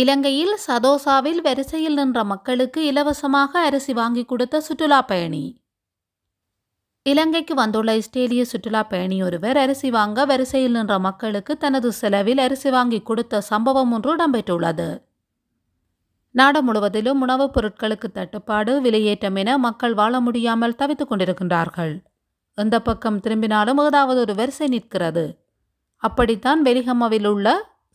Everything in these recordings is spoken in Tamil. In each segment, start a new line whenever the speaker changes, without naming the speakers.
இலங்கையில் சதோசாவில் வரிசையில் நின்ற மக்களுக்கு இலவசமாக அரிசி வாங்கி கொடுத்த சுற்றுலா பயணி இலங்கைக்கு வந்துள்ள இஸ்ரேலிய சுற்றுலா பயணி ஒருவர் அரிசி வாங்க வரிசையில் நின்ற மக்களுக்கு தனது செலவில் அரிசி வாங்கி கொடுத்த சம்பவம் ஒன்று இடம்பெற்றுள்ளது நாடு முழுவதிலும் உணவுப் பொருட்களுக்கு தட்டுப்பாடு விலையேற்றம் என மக்கள் வாழ முடியாமல் தவித்துக் கொண்டிருக்கின்றார்கள் எந்த பக்கம் திரும்பினாலும் ஏதாவது ஒரு வரிசை நிற்கிறது அப்படித்தான் வெலிகம்மவில் உள்ள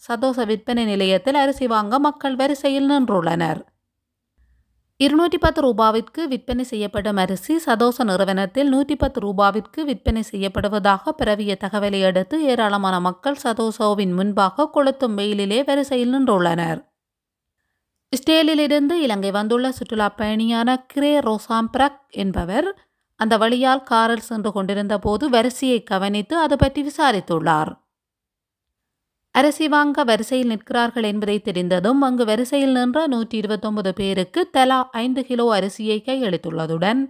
சதோச விற்பனை நிலையத்தில் அரிசி வாங்க மக்கள் வரிசையில் நின்றுள்ளனர் இருநூற்றி பத்து ரூபாவிற்கு விற்பனை செய்யப்படும் அரிசி சதோச நிறுவனத்தில் நூற்றி பத்து ரூபாவிற்கு விற்பனை செய்யப்படுவதாக பிறவிய தகவலை அடுத்து ஏராளமான மக்கள் சதோசோவின் முன்பாக கொளுத்தும் வெயிலிலே வரிசையில் நின்றுள்ளனர் இஸ்ரேலிலிருந்து இலங்கை வந்துள்ள சுற்றுலா பயணியான கிரே ரோசாம்பிரக் என்பவர் அந்த வழியால் காரில் சென்று கொண்டிருந்த போது வரிசையை கவனித்து அது பற்றி விசாரித்துள்ளார் அரிசி வாங்க வரிசையில் நிற்கிறார்கள் என்பதை தெரிந்ததும் அங்கு வரிசையில் நின்ற நூற்றி இருபத்தொன்பது பேருக்கு தலா ஐந்து கிலோ அரிசியை கையளித்துள்ளதுடன்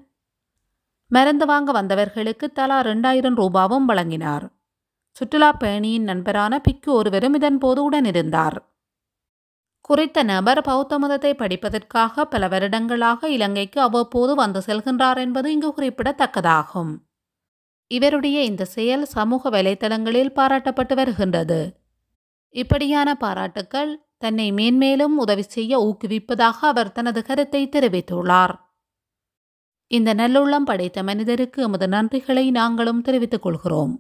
மருந்து வாங்க வந்தவர்களுக்கு தலா ரெண்டாயிரம் ரூபாவும் வழங்கினார் சுற்றுலா பயணியின் நண்பரான பிக்கு ஒருவரும் இதன்போது உடனிருந்தார் குறித்த நபர் பௌத்த மதத்தை படிப்பதற்காக பல வருடங்களாக இலங்கைக்கு அவ்வப்போது வந்து செல்கின்றார் என்பது இங்கு குறிப்பிடத்தக்கதாகும் இவருடைய இந்த செயல் சமூக வலைதளங்களில் பாராட்டப்பட்டு வருகின்றது இப்படியான பாராட்டுக்கள் தன்னை மேன்மேலும் உதவி செய்ய ஊக்குவிப்பதாக அவர் தனது கருத்தை தெரிவித்துள்ளார் இந்த நல்லுள்ளம் படைத்த மனிதருக்கு எமது நன்றிகளை நாங்களும் தெரிவித்துக் கொள்கிறோம்